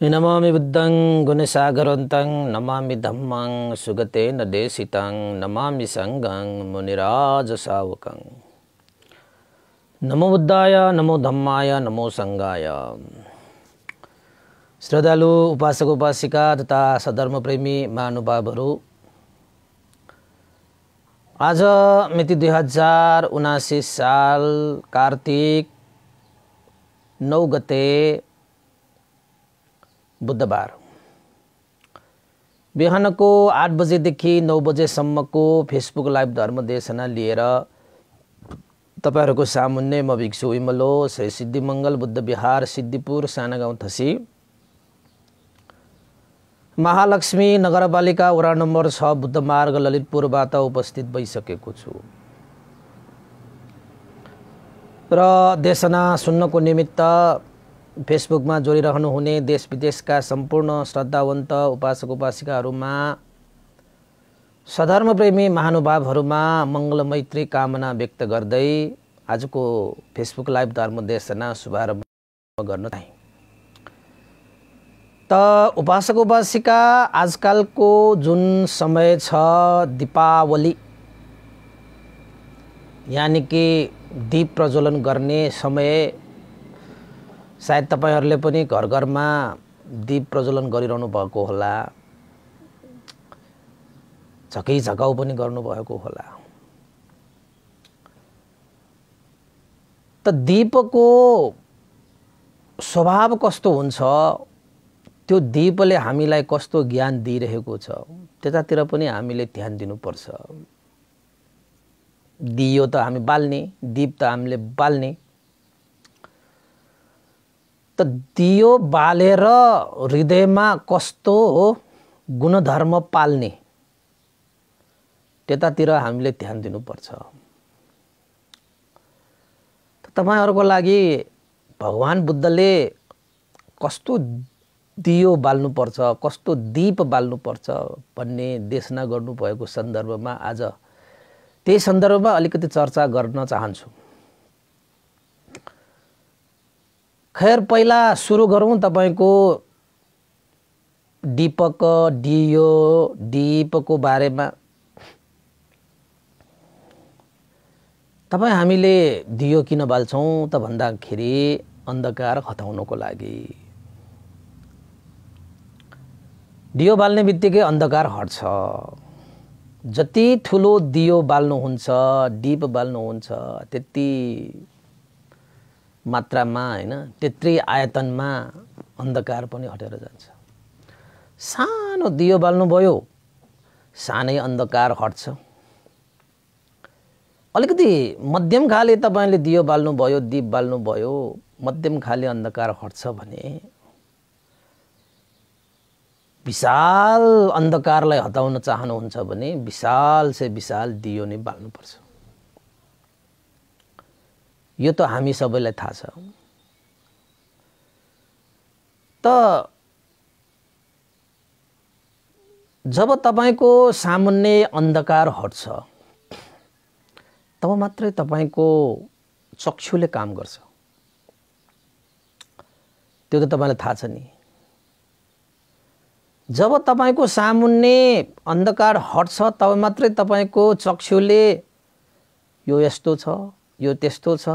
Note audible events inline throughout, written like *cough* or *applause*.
Inamami buddhang guna sagarantang namami dhammang sugate nadesitang namami sanggang muniraja sawakang. Namo buddhaya, namo dhammaya, namo sanggaya. Sradalu upasaka upasika tata sadharma premi manubabaru. Aja miti 2019 sal kartik 9 gate बुधबार बिहानको आठ बजेदेखि नौ बजेसम्मको Facebook live धर्मदेशना लिएर तपाईँहरूको सामुन्ने म भिक्षु इमलो श्री सिद्धिमङ्गल बुद्ध विहार सिद्धिपुर गाउँ थसी महालक्ष्मी नगरपालिका वडा नम्बर छ बुद्ध मार्ग ललितपुरबाट उपस्थित भइसकेको छु र देशना सुन्नको निमित्त फेसबुकमा जोडिरहनुहुने देश विदेशका सम्पूर्ण श्रद्धावन्त उपासक उपासिकाहरूमा सधर्मप्रेमी महानुभावहरूमा मैत्री कामना व्यक्त गर्दै आजको फेसबुक लाइभ धर्मदेशना शुभारम्भ गर्न चाहे त उपासक उपासिका आजकलको जुन समय छ दीपावली यानि कि दीप प्रज्वलन गर्ने समय सायद तपाईँहरूले पनि घर घरमा दीप प्रज्वलन गरिरहनु भएको होला झकै झकाउ पनि गर्नुभएको होला त दीपको स्वभाव कस्तो हुन्छ त्यो दीपले हामीलाई कस्तो ज्ञान दिइरहेको छ त्यतातिर पनि हामीले ध्यान दिनुपर्छ दियो त हामी बाल्ने दीप त हामीले बाल्ने दियो बालेर हृदयमा कस्तो हो गुणधर्म पाल्ने त्यतातिर हामीले ध्यान दिनुपर्छ तपाईँहरूको लागि भगवान् बुद्धले कस्तो दियो बाल्नुपर्छ कस्तो दीप बाल्नुपर्छ भन्ने देशना गर्नुभएको सन्दर्भमा आज त्यही सन्दर्भमा अलिकति चर्चा गर्न चाहन्छु खैर पहिला सुरु गरौँ तपाईँको डिपक डियो डिपको बारेमा तपाईँ हामीले दियो किन बाल्छौँ त भन्दाखेरि अन्धकार हटाउनको लागि दियो बाल्ने बित्तिकै अन्धकार हट्छ जति ठुलो दियो बाल्नुहुन्छ डिप बाल्नुहुन्छ त्यति मात्रामा होइन त्यत्रै आयतनमा अन्धकार पनि हटेर जान्छ सानो दियो बाल्नुभयो सानै अन्धकार हट्छ अलिकति मध्यम खाले तपाईँले दियो बाल्नुभयो दिप बाल्नुभयो मध्यम खाले अन्धकार हट्छ भने विशाल अन्धकारलाई हटाउन चाहनुहुन्छ भने विशाल से विशाल दियो नै बाल्नुपर्छ यो त हामी सबैलाई थाहा छ त जब तपाईँको सामान्य अन्धकार हट्छ तब मात्रै तपाईँको चक्षुले काम गर्छ त्यो त तपाईँलाई थाहा छ नि जब तपाईँको सामुन्ने अन्धकार हट्छ तब मात्रै तपाईँको चक्षुले यो यस्तो छ यो त्यस्तो छ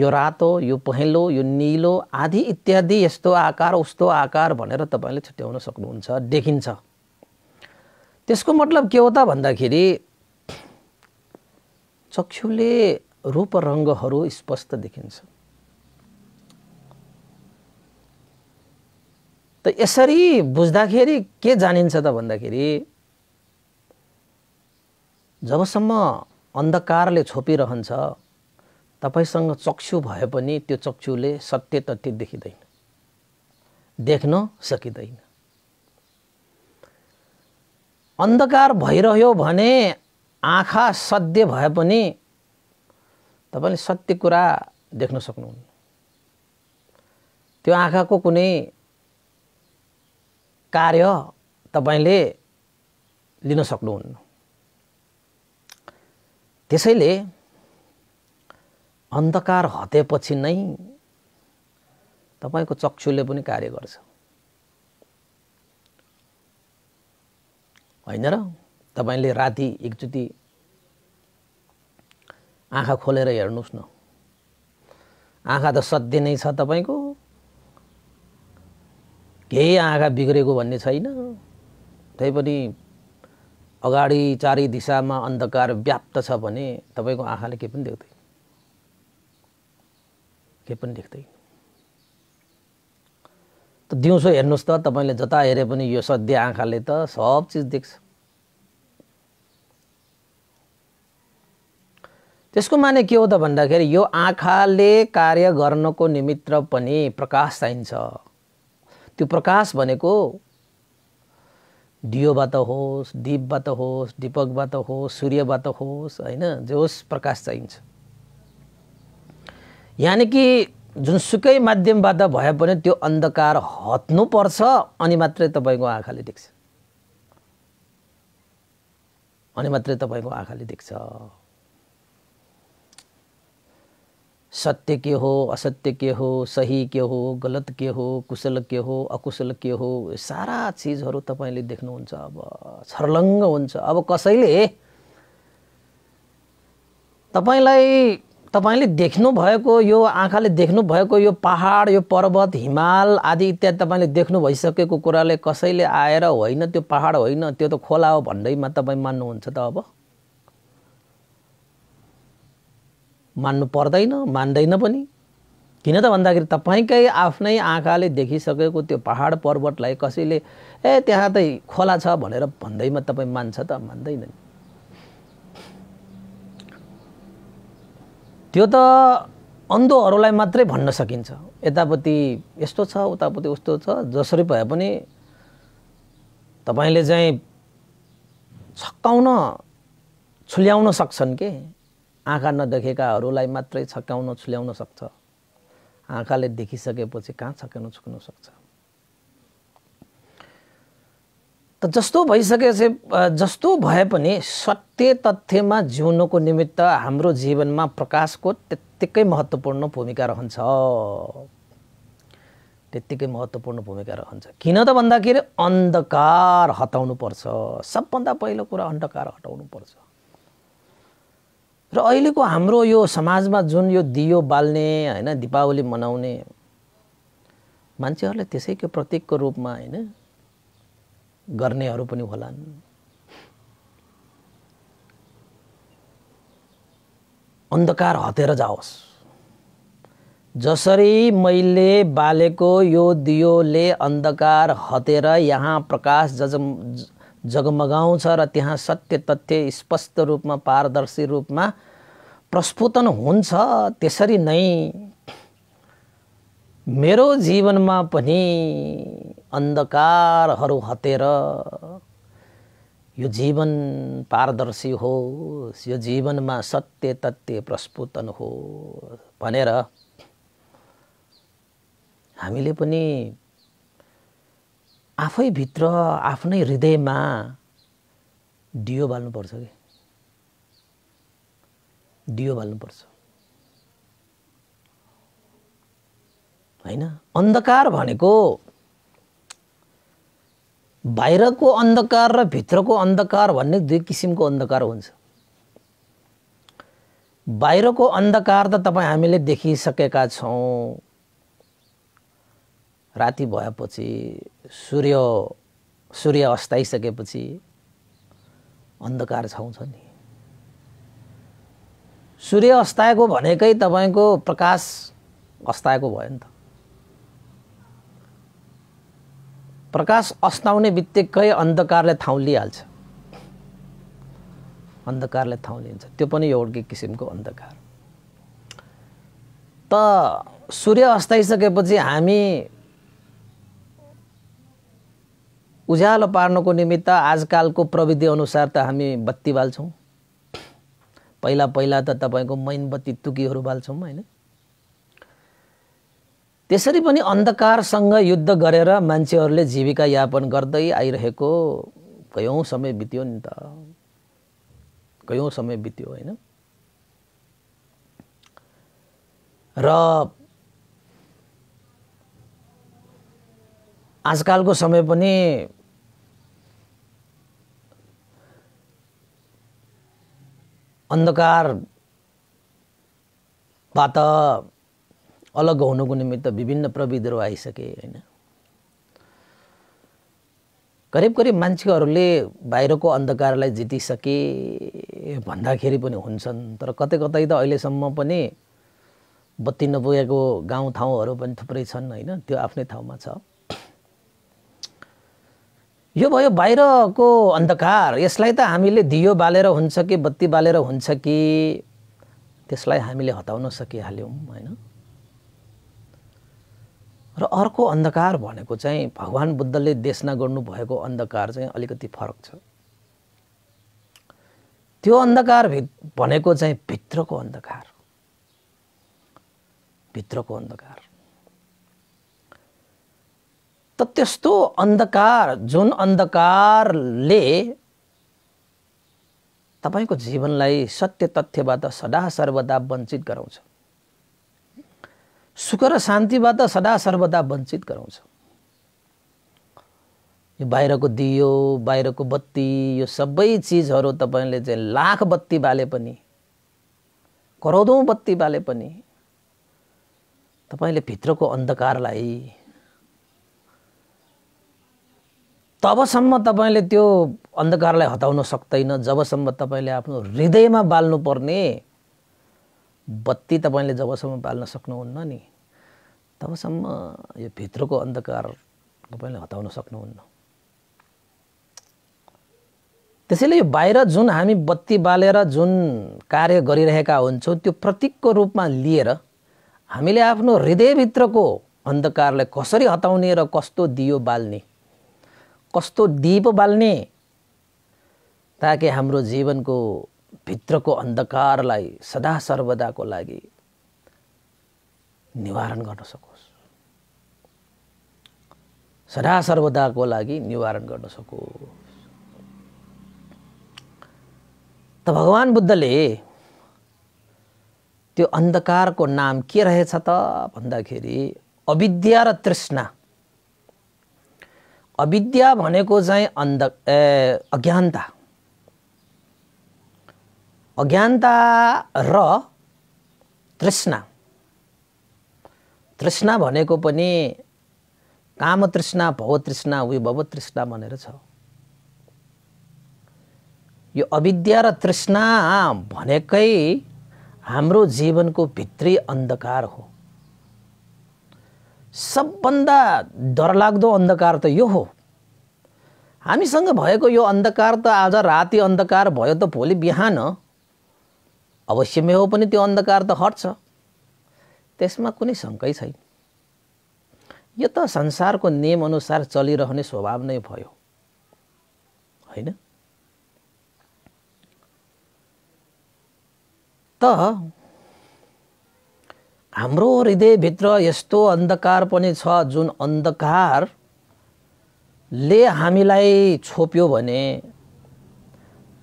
यो रातो यो पहेँलो यो निलो आदि इत्यादि यस्तो आकार उस्तो आकार भनेर तपाईँले छुट्याउन सक्नुहुन्छ देखिन्छ त्यसको मतलब के हो त भन्दाखेरि चक्षुले रूप रङ्गहरू स्पष्ट देखिन्छ त यसरी बुझ्दाखेरि के जानिन्छ त भन्दाखेरि जबसम्म अन्धकारले छोपिरहन्छ तपाईँसँग चक्षु भए पनि त्यो चक्षुले सत्य तथ्य देखिँदैन देख्न सकिँदैन अन्धकार भइरह्यो भने आँखा सत्य भए पनि तपाईँले सत्य कुरा देख्न सक्नुहुन्न त्यो आँखाको कुनै कार्य तपाईँले लिन सक्नुहुन्न त्यसैले अन्धकार हटेपछि नै तपाईँको चक्षुले पनि कार्य गर्छ होइन र तपाईँले राति एकचोटि आँखा खोलेर हेर्नुहोस् न आँखा त सध्य नै छ तपाईँको केही आँखा बिग्रेको भन्ने छैन तैपनि अगाडि चारै दिशामा अन्धकार व्याप्त छ भने तपाईँको आँखाले के पनि देख्दैन के पनि देख्दैन त दिउँसो हेर्नुहोस् त तपाईँले जता हेरे पनि यो सद्य आँखाले त सब चिज देख्छ त्यसको माने के हो त भन्दाखेरि यो आँखाले कार्य गर्नको निमित्त पनि प्रकाश चाहिन्छ त्यो प्रकाश भनेको डियोबाट होस् दिपबाट होस् दिपकबाट होस् सूर्यबाट होस् होइन होस् प्रकाश चाहिन्छ यानि कि जुनसुकै माध्यमबाट भए पनि त्यो अन्धकार हट्नुपर्छ अनि मात्रै तपाईँको आँखाले देख्छ अनि मात्रै तपाईँको आँखाले देख्छ सत्य के हो असत्य के हो सही के हो गलत के हो कुशल के हो अकुशल के हो सारा चिजहरू तपाईँले देख्नुहुन्छ अब छर्लङ्ग हुन्छ अब कसैले तपाईँलाई तपाईँले देख्नुभएको यो आँखाले देख्नुभएको यो पहाड यो पर्वत हिमाल आदि इत्यादि तपाईँले देख्नु भइसकेको कुराले कसैले आएर होइन त्यो पहाड होइन त्यो त खोला हो भन्दैमा तपाईँ मान्नुहुन्छ त अब मान्नु पर्दैन मान्दैन पनि किन त भन्दाखेरि तपाईँकै आफ्नै आँखाले देखिसकेको त्यो पहाड पर्वतलाई कसैले ए त्यहाँ त खोला छ भनेर भन्दैमा तपाईँ मान्छ त मान्दैन नि त्यो त अन्धोहरूलाई मात्रै भन्न सकिन्छ यतापट्टि यस्तो छ उतापट्टि उस्तो छ जसरी भए पनि तपाईँले चाहिँ छक्काउन छुल्याउन सक्छन् के आँखा नदेखेकाहरूलाई मात्रै छक्काउन छुल्याउन सक्छ आँखाले देखिसकेपछि कहाँ छक्काउन छुक्न सक्छ त जस्तो भइसकेपछि जस्तो भए पनि सत्य तथ्यमा जिउनुको निमित्त हाम्रो जीवनमा प्रकाशको त्यत्तिकै महत्त्वपूर्ण भूमिका रहन्छ त्यत्तिकै महत्त्वपूर्ण भूमिका रहन्छ किन त भन्दाखेरि अन्धकार हटाउनुपर्छ सबभन्दा पहिलो कुरा अन्धकार पर्छ र अहिलेको हाम्रो यो समाजमा जुन यो दियो बाल्ने होइन दिपावली मनाउने मान्छेहरूले त्यसैको प्रतीकको रूपमा होइन गर्नेहरू पनि होलान् अन्धकार हटेर जाओस् जसरी मैले बालेको यो दियोले अन्धकार हटेर यहाँ प्रकाश जजम जगमगाउँछ र त्यहाँ सत्य तथ्य स्पष्ट रूपमा पारदर्शी रूपमा प्रस्फुटन हुन्छ त्यसरी नै मेरो जीवनमा पनि अन्धकारहरू हटेर यो जीवन पारदर्शी होस् यो जीवनमा सत्य तथ्य प्रस्फुटन हो भनेर हामीले पनि आफैभित्र आफ्नै हृदयमा डियो बाल्नुपर्छ कि डियो बाल्नुपर्छ होइन अन्धकार भनेको बाहिरको अन्धकार र भित्रको अन्धकार भन्ने दुई किसिमको अन्धकार हुन्छ बाहिरको अन्धकार त तपाईँ हामीले देखिसकेका छौँ राति भएपछि सूर्य सूर्य अस्ताइसकेपछि अन्धकार छाउँछ नि सूर्य अस्ताएको भनेकै तपाईँको प्रकाश अस्ताएको भयो नि त प्रकाश अस्ताउने बित्तिकै अन्धकारले ठाउँ लिइहाल्छ अन्धकारले ठाउँ लिन्छ त्यो पनि एउटै किसिमको अन्धकार त सूर्य अस्ताइसकेपछि हामी उज्यालो पार्नको निमित्त आजकालको प्रविधि अनुसार त हामी बत्ती बाल्छौँ पहिला पहिला त तपाईँको मैनबत्ती तुकीहरू बाल्छौँ होइन त्यसरी पनि अन्धकारसँग युद्ध गरेर मान्छेहरूले जीविका यापन गर्दै आइरहेको कयौँ समय बित्यो नि त कयौँ समय बित्यो होइन र आजकालको समय पनि अन्धकारबाट अलग हुनुको निमित्त विभिन्न प्रविधिहरू आइसके होइन करिब करिब मान्छेहरूले बाहिरको अन्धकारलाई जितिसके भन्दाखेरि पनि हुन्छन् तर कतै कतै त अहिलेसम्म पनि बत्ती नपुगेको गाउँठाउँहरू पनि थुप्रै छन् होइन त्यो आफ्नै ठाउँमा छ यो भयो बाहिरको अन्धकार यसलाई त हामीले दियो बालेर हुन्छ कि बत्ती बालेर हुन्छ कि त्यसलाई हामीले हटाउन सकिहाल्यौँ होइन र अर्को अन्धकार भनेको चाहिँ भगवान् बुद्धले देशना गर्नुभएको अन्धकार चाहिँ अलिकति फरक छ त्यो अन्धकार भि भनेको चाहिँ भित्रको अन्धकार भित्रको अन्धकार त त्यस्तो अन्धकार जुन अन्धकारले तपाईँको जीवनलाई सत्य तथ्यबाट सदा सर्वदा वञ्चित गराउँछ सुख र शान्तिबाट सदा सर्वदा वञ्चित गराउँछ यो बाहिरको दियो बाहिरको बत्ती यो सबै चिजहरू तपाईँले चाहिँ लाख बत्ती बाले पनि करोडौँ बत्ती बाले पनि तपाईँले भित्रको अन्धकारलाई तबसम्म तपाईँले त्यो अन्धकारलाई हटाउन सक्दैन जबसम्म तपाईँले आफ्नो हृदयमा बाल्नुपर्ने बत्ती तपाईँले जबसम्म बाल्न सक्नुहुन्न नि तबसम्म यो भित्रको अन्धकार तपाईँले हटाउन सक्नुहुन्न त्यसैले यो बाहिर जुन हामी बत्ती बालेर जुन कार्य गरिरहेका हुन्छौँ त्यो प्रतीकको रूपमा लिएर हामीले आफ्नो हृदयभित्रको अन्धकारलाई कसरी हटाउने र कस्तो दियो बाल्ने कस्तो दिप बाल्ने ताकि हाम्रो जीवनको भित्रको अन्धकारलाई सदा सर्वदाको लागि निवारण गर्न सकोस् सदा सर्वदाको लागि निवारण गर्न सकोस् त भगवान् बुद्धले त्यो अन्धकारको नाम के रहेछ त भन्दाखेरि अविद्या र तृष्णा अविद्या भनेको चाहिँ अन्ध अज्ञानता अज्ञानता र तृष्णा तृष्णा भनेको पनि काम तृष्णा भव तृष्णा उयो भव तृष्णा भनेर छ यो अविद्या र तृष्णा भनेकै हाम्रो जीवनको भित्री अन्धकार हो सबभन्दा डरलाग्दो अन्धकार त यो हो हामीसँग भएको यो अन्धकार त आज राति अन्धकार भयो त भोलि बिहान अवश्यमै हो पनि त्यो अन्धकार त हट्छ त्यसमा कुनै शङ्कै छैन यो त संसारको नियमअनुसार चलिरहने स्वभाव नै भयो होइन त हाम्रो हृदयभित्र यस्तो अन्धकार पनि छ जुन अन्धकारले हामीलाई छोप्यो भने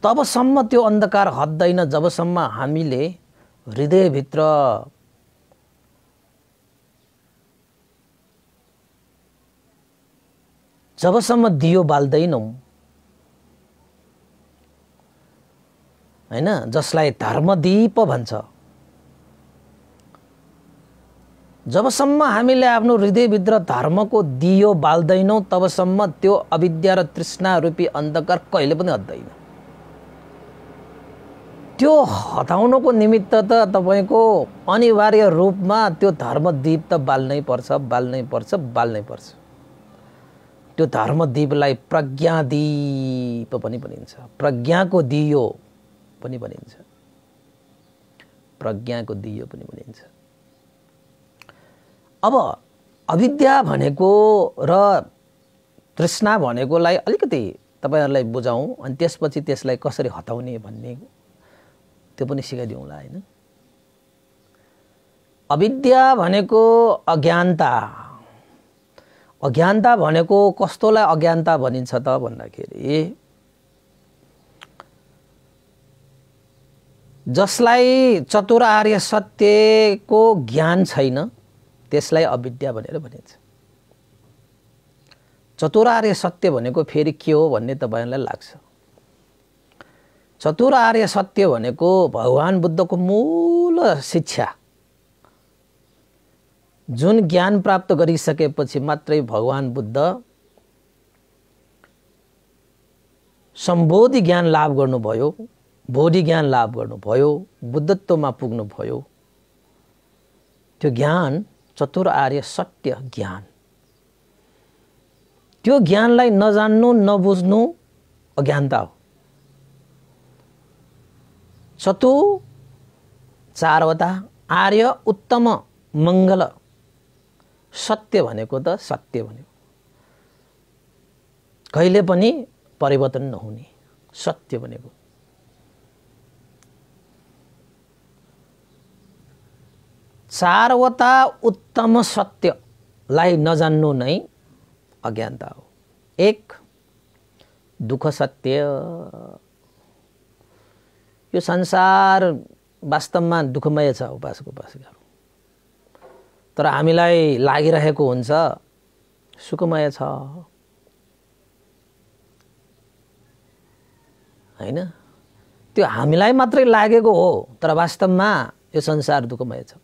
तबसम्म त्यो अन्धकार हट्दैन जबसम्म हामीले हृदयभित्र जबसम्म दियो बाल्दैनौँ होइन जसलाई धर्मदीप भन्छ जबसम्म हामीले आफ्नो हृदयभित्र धर्मको दियो बाल्दैनौँ तबसम्म त्यो अविद्या र तृष्णा रूपी अन्धकार कहिले पनि हट्दैन त्यो हटाउनको निमित्त त तपाईँको अनिवार्य रूपमा त्यो धर्मदीप त बाल्नै पर्छ बाल्नै पर्छ बाल्नै पर्छ त्यो धर्मदीपलाई प्रज्ञादीप पनि भनिन्छ प्रज्ञाको दियो पनि भनिन्छ प्रज्ञाको दियो पनि भनिन्छ अब अविद्या भनेको र तृष्णा भनेकोलाई अलिकति तपाईँहरूलाई बुझाउँ अनि त्यसपछि त्यसलाई कसरी हटाउने भन्ने त्यो पनि सिकाइदिउँला होइन अविद्या भनेको अज्ञानता अज्ञानता भनेको कस्तोलाई अज्ञानता भनिन्छ त भन्दाखेरि जसलाई चतुर आर्य सत्यको ज्ञान छैन त्यसलाई अविद्या भनेर भनिन्छ चतुरार्य सत्य भनेको फेरि के हो भन्ने तपाईँलाई लाग्छ चतुरार्य सत्य भनेको भगवान् बुद्धको मूल शिक्षा जुन ज्ञान प्राप्त गरिसकेपछि मात्रै भगवान् बुद्ध सम्बोधि ज्ञान लाभ गर्नुभयो बोधि ज्ञान लाभ गर्नुभयो बुद्धत्वमा पुग्नुभयो त्यो ज्ञान चतुर आर्य सत्य ज्ञान त्यो ज्ञानलाई नजान्नु नबुझ्नु अज्ञानता हो चतु चारवटा आर्य उत्तम मङ्गल सत्य भनेको त सत्य भनेको कहिले पनि परिवर्तन नहुने सत्य भनेको चारवटा उत्तम सत्यलाई नजान्नु नै अज्ञानता हो एक दुःख सत्य यो संसार वास्तवमा दुःखमय छ उपासक उपासकहरू तर हामीलाई लागिरहेको हुन्छ सुखमय छ होइन त्यो हामीलाई मात्रै लागेको हो तर वास्तवमा यो संसार दुःखमय छ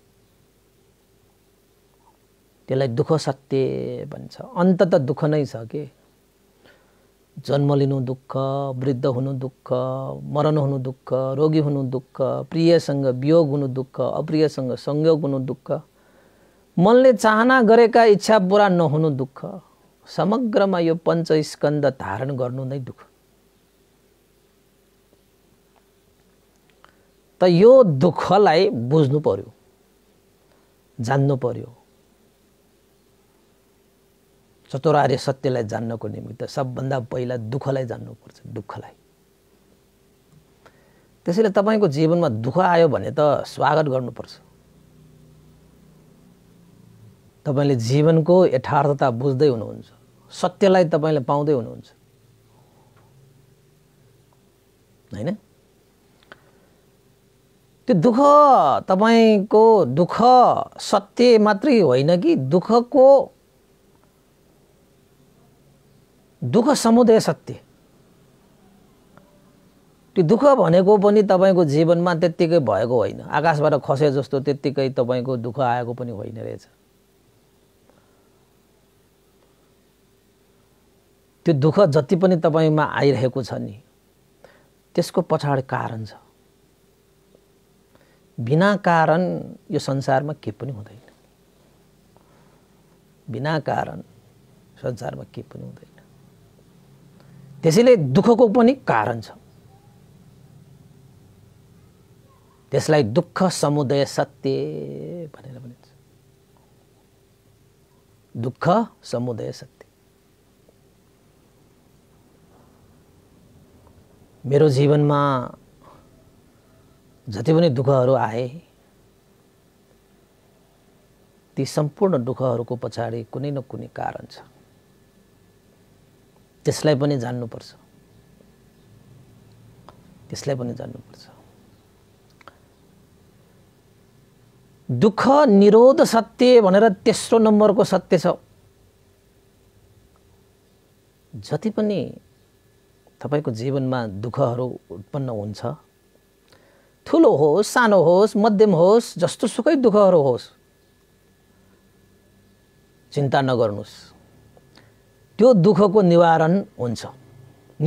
त्यसलाई दुःख सत्य भन्छ अन्त त दुःख नै छ कि जन्म लिनु दुःख वृद्ध हुनु दुःख मरण हुनु दुःख रोगी हुनु दुःख प्रियसँग वियोग हुनु दुःख अप्रियसँग संयोग हुनु दुःख मनले चाहना गरेका इच्छा पुरा नहुनु दुःख समग्रमा यो पञ्चस्कन्द धारण गर्नु नै दुःख त यो दुःखलाई बुझ्नु पर्यो जान्नु पर्यो चतुरार्य सत्यलाई जान्नको निमित्त सबभन्दा पहिला दुःखलाई जान्नुपर्छ दुःखलाई त्यसैले तपाईँको जीवनमा दुःख आयो भने त स्वागत गर्नुपर्छ तपाईँले जीवनको यथार्थता बुझ्दै हुनुहुन्छ सत्यलाई तपाईँले पाउँदै हुनुहुन्छ होइन त्यो दुःख तपाईँको दुःख सत्य मात्रै होइन कि दुःखको दुःख समुदय सत्य त्यो दुःख भनेको पनि तपाईँको जीवनमा त्यत्तिकै भएको होइन आकाशबाट खसे जस्तो त्यत्तिकै तपाईँको दुःख आएको पनि होइन रहेछ त्यो दुःख जति पनि तपाईँमा आइरहेको छ नि त्यसको पछाडि कारण छ बिना कारण यो संसारमा के पनि हुँदैन बिना कारण संसारमा के पनि हुँदैन त्यसैले दुःखको पनि कारण छ त्यसलाई दुःख समुदय सत्य भनेर भनिन्छ दुःख समुदय सत्य मेरो जीवनमा जति पनि दुःखहरू आए ती सम्पूर्ण दुःखहरूको पछाडि कुनै न कुनै कारण छ त्यसलाई पनि जान्नुपर्छ त्यसलाई पनि जान्नुपर्छ दुःख निरोध सत्य भनेर तेस्रो नम्बरको सत्य छ जति पनि तपाईँको जीवनमा दुःखहरू उत्पन्न हुन्छ ठुलो होस् सानो होस् मध्यम होस् जस्तो सुकै दुःखहरू होस् चिन्ता नगर्नुहोस् त्यो दुःखको निवारण हुन्छ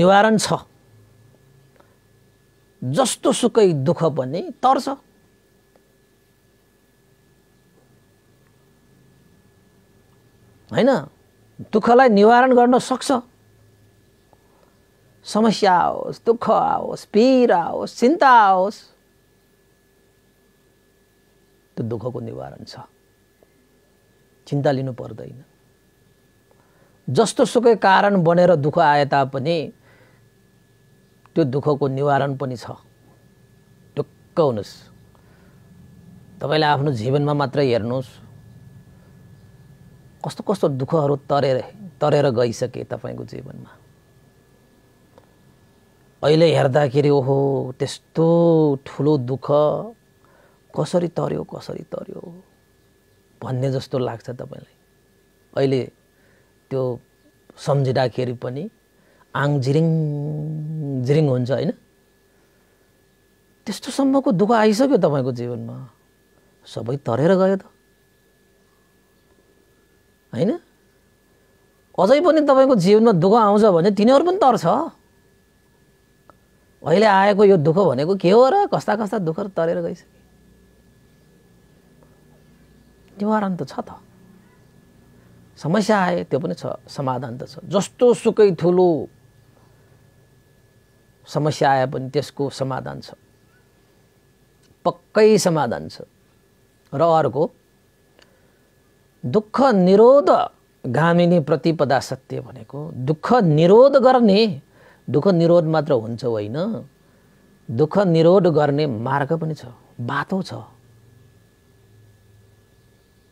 निवारण छ जस्तो सुकै दुःख पनि तर्छ होइन दुःखलाई निवारण गर्न सक्छ समस्या आओस् दुःख आओस् पीर आओस् चिन्ता आओस् त्यो दुःखको निवारण छ चिन्ता लिनु पर्दैन जस्तो सुकै कारण बनेर दुःख आए तापनि त्यो दुःखको निवारण पनि छ ढुक्क हुनुहोस् तपाईँले आफ्नो जीवनमा मात्रै हेर्नुहोस् कस्तो कस्तो दुःखहरू तरेर तरेर गइसके तपाईँको जीवनमा अहिले हेर्दाखेरि ओहो त्यस्तो ठुलो दुःख कसरी तर्यो कसरी तर्यो भन्ने जस्तो लाग्छ तपाईँलाई अहिले त्यो सम्झिँदाखेरि पनि आङ झिरिङ झिरिङ हुन्छ होइन त्यस्तोसम्मको दुःख आइसक्यो तपाईँको जीवनमा सबै तरेर गयो त होइन अझै पनि तपाईँको जीवनमा दुःख आउँछ भने तिनीहरू पनि तर्छ अहिले आएको यो दुःख भनेको के हो र कस्ता कस्ता दुःखहरू तरेर गइसक्यो निवारण त छ त समस्या आए त्यो पनि छ समाधान त छ जस्तो सुकै ठुलो समस्या आए पनि त्यसको समाधान छ पक्कै समाधान छ र अर्को दुःख निरोध गामिनी प्रतिपदा सत्य भनेको दुःख निरोध गर्ने दुःख निरोध मात्र हुन्छ होइन दुःख निरोध गर्ने मार्ग पनि छ बाटो छ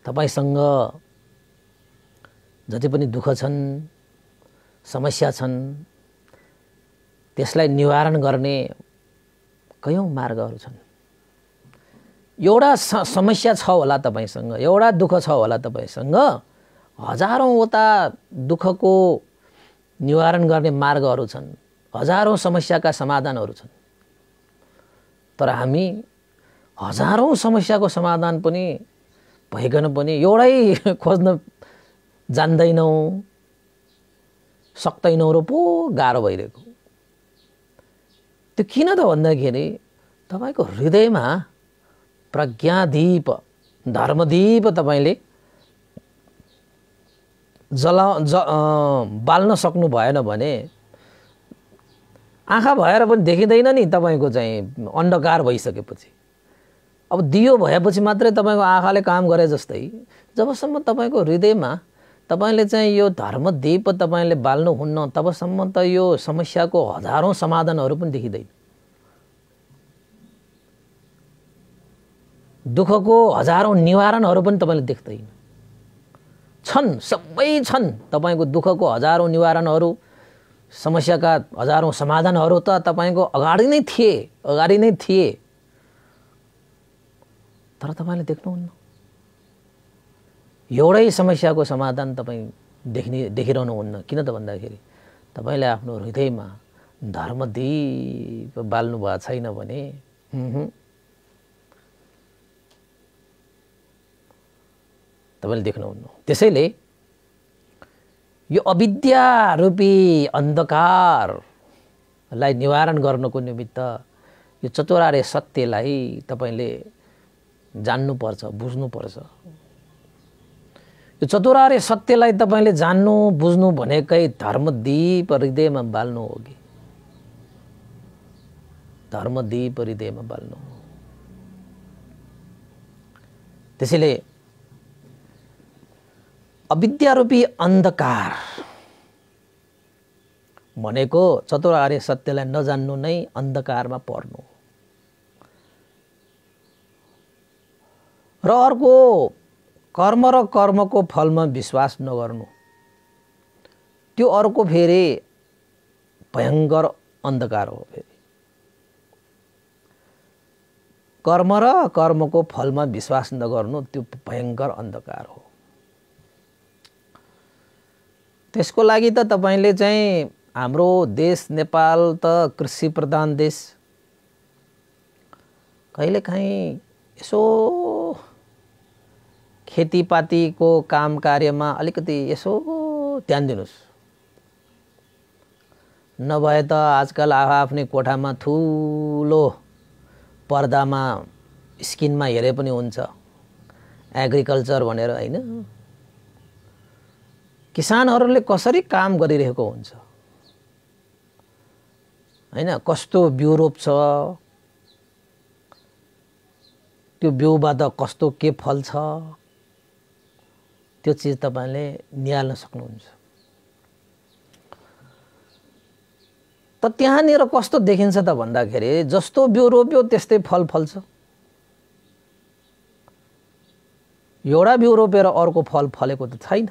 तपाईँसँग जति पनि दुःख छन् समस्या छन् त्यसलाई निवारण गर्ने कयौँ मार्गहरू छन् एउटा समस्या छ होला तपाईँसँग एउटा दुःख छ होला तपाईँसँग हजारौँवटा दुःखको निवारण गर्ने मार्गहरू छन् हजारौँ समस्याका समाधानहरू छन् तर हामी हजारौँ समस्याको समाधान पनि भइकन पनि एउटै *laughs* खोज्न जान्दैनौँ सक्दैनौँ र पो गाह्रो भइरहेको त्यो किन त भन्दाखेरि तपाईँको हृदयमा प्रज्ञादीप धर्मदीप तपाईँले जला ज बाल्न सक्नु भएन भने आँखा भएर पनि देखिँदैन नि तपाईँको चाहिँ अन्धकार भइसकेपछि अब दियो भएपछि मात्रै तपाईँको आँखाले काम गरे जस्तै जबसम्म तपाईँको हृदयमा तपाईँले चाहिँ यो धर्मदीप तपाईँले बाल्नुहुन्न तबसम्म त यो समस्याको हजारौँ समाधानहरू पनि देखिँदैन दुःखको हजारौँ निवारणहरू पनि तपाईँले देख्दैन छन् सबै छन् तपाईँको दुःखको हजारौँ निवारणहरू समस्याका हजारौँ समाधानहरू त तपाईँको अगाडि नै थिए अगाडि नै थिए तर तपाईँले देख्नुहुन्न एउटै समस्याको समाधान तपाईँ देख्ने देखिरहनुहुन्न किन त भन्दाखेरि तपाईँले आफ्नो हृदयमा धर्म दिप बाल्नु भएको छैन भने तपाईँले देख्नुहुन्न त्यसैले यो अविद्या रूपी अन्धकारलाई निवारण गर्नको निमित्त यो चतुरारे सत्यलाई तपाईँले जान्नुपर्छ बुझ्नुपर्छ यो चतुरार्य सत्यलाई तपाईँले जान्नु बुझ्नु भनेकै धर्मदीप हृदयमा बाल्नु हो कि धर्म धर्मदीप हृदयमा बाल्नु हो त्यसैले अविद्यारूपी अन्धकार भनेको चतुरार्य सत्यलाई नजान्नु नै अन्धकारमा पर्नु र अर्को कर्म र कर्मको फलमा विश्वास नगर्नु त्यो अर्को फेरि भयङ्कर अन्धकार हो फेरि कर्म र कर्मको फलमा विश्वास नगर्नु त्यो भयङ्कर अन्धकार हो त्यसको लागि त तपाईँले चाहिँ हाम्रो देश नेपाल त कृषि प्रधान देश कहिलेकाहीँ यसो खेतीपातीको काम कार्यमा अलिकति यसो ध्यान दिनुहोस् नभए त आजकल आफ्नै कोठामा ठुलो पर्दामा स्किनमा हेरे पनि हुन्छ एग्रिकल्चर भनेर होइन किसानहरूले कसरी काम गरिरहेको हुन्छ होइन कस्तो बिउ रोप्छ त्यो बिउबाट कस्तो के फल्छ त्यो चिज तपाईँले निहाल्न सक्नुहुन्छ त त्यहाँनिर कस्तो देखिन्छ त भन्दाखेरि जस्तो बिउ रोप्यो त्यस्तै फल फल्छ एउटा बिउ रोपेर अर्को फल फलेको त छैन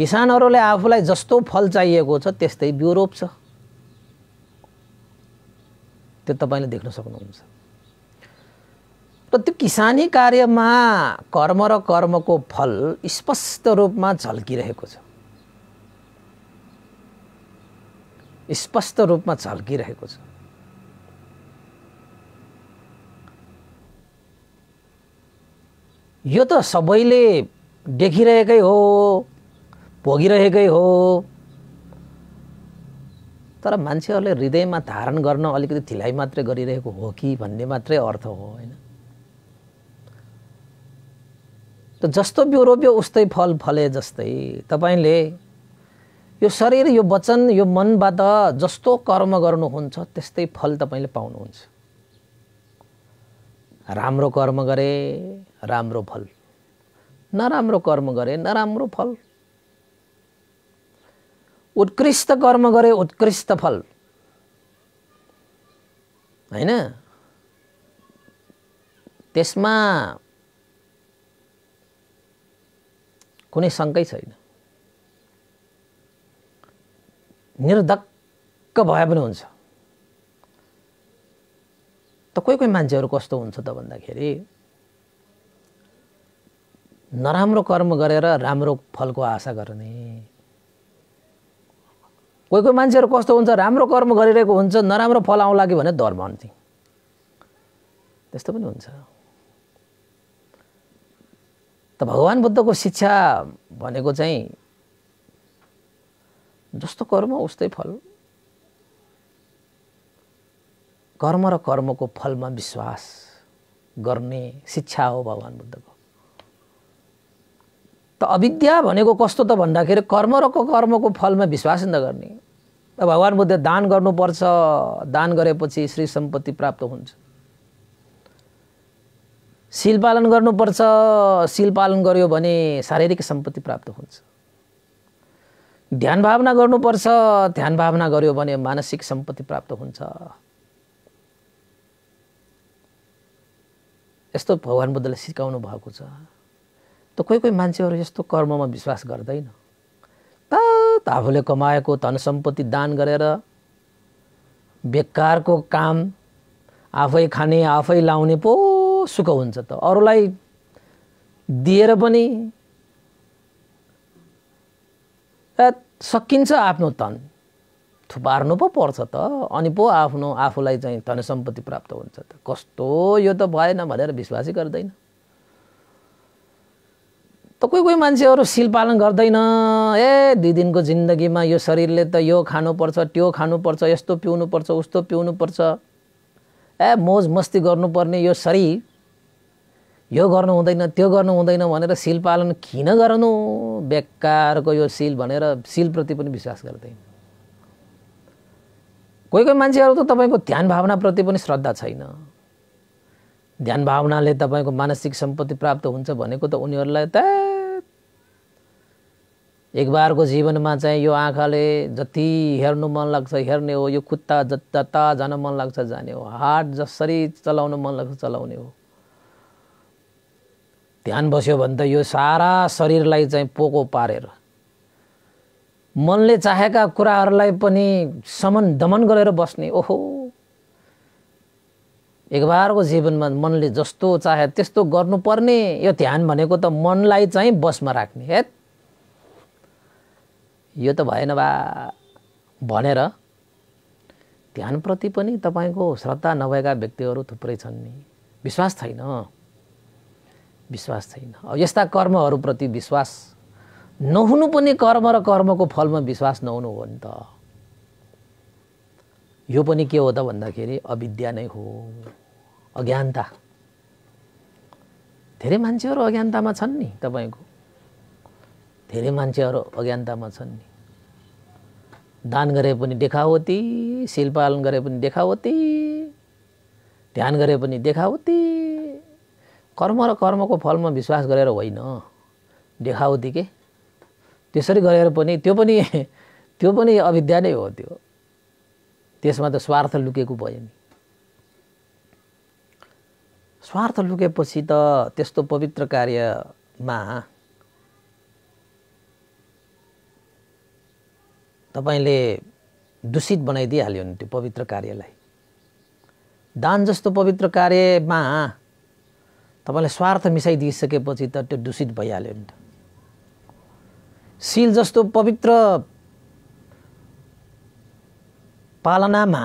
किसानहरूले आफूलाई जस्तो फल चाहिएको छ त्यस्तै बिउ रोप्छ त्यो तपाईँले देख्न सक्नुहुन्छ र त्यो किसानी कार्यमा कर्म र कर्मको फल स्पष्ट रूपमा झल्किरहेको छ स्पष्ट रूपमा झल्किरहेको छ यो त सबैले देखिरहेकै हो भोगिरहेकै हो तर मान्छेहरूले हृदयमा धारण गर्न अलिकति ढिलाइ मात्रै गरिरहेको हो कि भन्ने मात्रै अर्थ हो होइन त जस्तो बिउ रोप्यो उस्तै फल फले जस्तै तपाईँले यो शरीर यो वचन यो मनबाट जस्तो कर्म गर्नुहुन्छ त्यस्तै फल तपाईँले पाउनुहुन्छ राम्रो कर्म गरे राम्रो फल नराम्रो कर्म गरे नराम्रो फल उत्कृष्ट कर्म गरे उत्कृष्ट फल होइन त्यसमा कुनै शङ्कै छैन निर्धक्क भए पनि हुन्छ त कोही कोही मान्छेहरू कस्तो हुन्छ त भन्दाखेरि नराम्रो कर्म गरेर राम्रो फलको आशा गर्ने कोही कोही मान्छेहरू कस्तो हुन्छ राम्रो कर्म गरिरहेको हुन्छ नराम्रो फल आउँला कि भने धर्म अन्ति त्यस्तो पनि हुन्छ त भगवान् बुद्धको शिक्षा भनेको चाहिँ जस्तो कर्म उस्तै फल कर्म र कर्मको फलमा विश्वास गर्ने शिक्षा हो भगवान् बुद्धको त अविद्या भनेको कस्तो त भन्दाखेरि कर्म र कर्मको फलमा विश्वास नगर्ने भगवान् बुद्ध दान गर्नुपर्छ दान गरेपछि श्री सम्पत्ति प्राप्त हुन्छ शिल पालन गर्नुपर्छ शिल पालन गर्यो भने शारीरिक सम्पत्ति प्राप्त हुन्छ ध्यान भावना गर्नुपर्छ ध्यान भावना गर्यो भने मानसिक सम्पत्ति प्राप्त हुन्छ यस्तो भगवान् बुद्धले सिकाउनु भएको छ त कोही कोही मान्छेहरू यस्तो कर्ममा विश्वास गर्दैन त आफूले कमाएको धन सम्पत्ति दान गरेर बेकारको काम आफै खाने आफै लाउने पो सुख हुन्छ त अरूलाई दिएर पनि सकिन्छ आफ्नो तन थुपार्नु पो पर्छ त अनि पो आफ्नो आफूलाई चाहिँ धन सम्पत्ति प्राप्त हुन्छ त कस्तो यो त भएन भनेर विश्वासै गर्दैन त कोही कोही मान्छेहरू पालन गर्दैन ए दुई दिनको जिन्दगीमा यो शरीरले त यो खानुपर्छ त्यो खानुपर्छ यस्तो पिउनुपर्छ उस्तो पिउनुपर्छ ए मोज मस्ती गर्नुपर्ने यो शरीर यो गर्नु हुँदैन त्यो गर्नु हुँदैन भनेर शिल पालन किन गर्नु बेकारको यो शिल भनेर शिलप्रति पनि विश्वास गर्दैन कोही कोही मान्छेहरू त तपाईँको ध्यान भावनाप्रति पनि श्रद्धा छैन ध्यान भावनाले तपाईँको मानसिक सम्पत्ति प्राप्त हुन्छ भनेको त उनीहरूलाई त एकबारको जीवनमा चाहिँ यो आँखाले जति हेर्नु मन लाग्छ हेर्ने हो यो खुत्ता जता जान मन लाग्छ जाने हो हार्ट जसरी चलाउनु मन लाग्छ चलाउने हो ध्यान बस्यो भने त यो सारा शरीरलाई चाहिँ पोको पारेर मनले चाहेका कुराहरूलाई पनि समन दमन गरेर बस्ने ओहो एकबारको जीवनमा मनले जस्तो चाहे त्यस्तो गर्नुपर्ने यो ध्यान भनेको त मनलाई चाहिँ बसमा राख्ने हे यो त भएन बा भनेर ध्यानप्रति पनि तपाईँको श्रद्धा नभएका व्यक्तिहरू थुप्रै छन् नि विश्वास छैन विश्वास छैन यस्ता कर्महरूप्रति विश्वास नहुनु पनि कर्म र कर्मको फलमा विश्वास नहुनु हो नि त यो पनि के हो त भन्दाखेरि अविद्या नै हो अज्ञानता धेरै मान्छेहरू अज्ञानतामा छन् नि तपाईँको धेरै मान्छेहरू अज्ञानतामा छन् नि दान गरे पनि देखावती शिल्पालन गरे पनि देखावती ध्यान गरे पनि देखावती कर्म र कर्मको फलमा विश्वास गरेर होइन देखाउ के त्यसरी गरेर पनि त्यो पनि त्यो पनि अविद्या नै हो त्यो त्यसमा त स्वार्थ लुकेको भयो नि स्वार्थ लुकेपछि त त्यस्तो पवित्र कार्यमा तपाईँले दूषित बनाइदिइहाल्यो नि त्यो पवित्र कार्यलाई दान जस्तो पवित्र कार्यमा तपाईँले स्वार्थ मिसाइदिइसकेपछि त त्यो दूषित भइहाल्यो नि त सिल जस्तो पवित्र पालनामा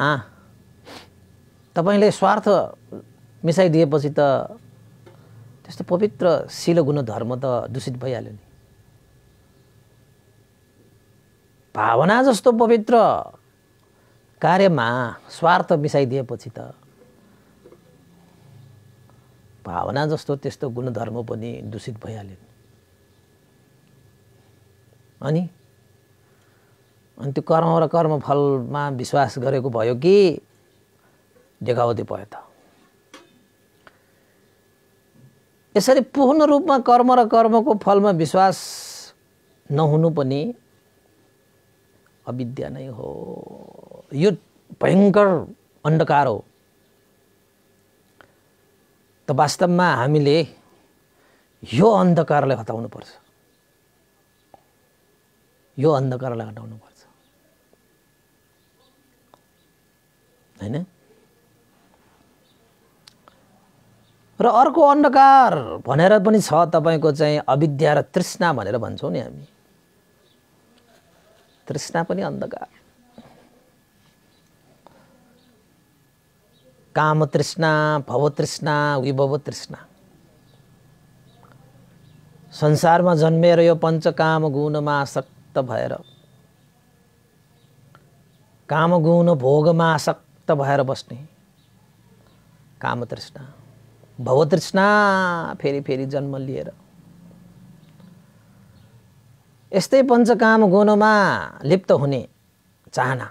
तपाईँले स्वार्थ मिसाइदिएपछि त त्यस्तो पवित्र सिलो गुण धर्म त दूषित भइहाल्यो नि भावना जस्तो पवित्र कार्यमा स्वार्थ मिसाइदिएपछि त भावना जस्तो त्यस्तो गुणधर्म पनि दूषित भइहाल्यो अनि अनि त्यो कर्म र कर्मफलमा विश्वास गरेको भयो कि देखावती भयो त यसरी पूर्ण रूपमा कर्म र कर्मको फलमा विश्वास नहुनु पनि अविद्या नै हो यो भयङ्कर अन्धकार हो त वास्तवमा हामीले यो अन्धकारलाई हटाउनु पर्छ यो अन्धकारलाई हटाउनु पर्छ होइन र अर्को अन्धकार भनेर पनि छ तपाईँको चाहिँ अविद्या र तृष्णा भनेर भन्छौँ नि हामी तृष्णा पनि अन्धकार कामतृष्णा भवतृष्णा विभव संसारमा जन्मेर यो पञ्चकाम गुणमा आसक्त भएर काम गुण भोगमा आसक्त भएर बस्ने कामतृष्णा भवतृष्णा फेरि फेरि जन्म लिएर यस्तै पञ्चकाम गुणमा लिप्त हुने चाहना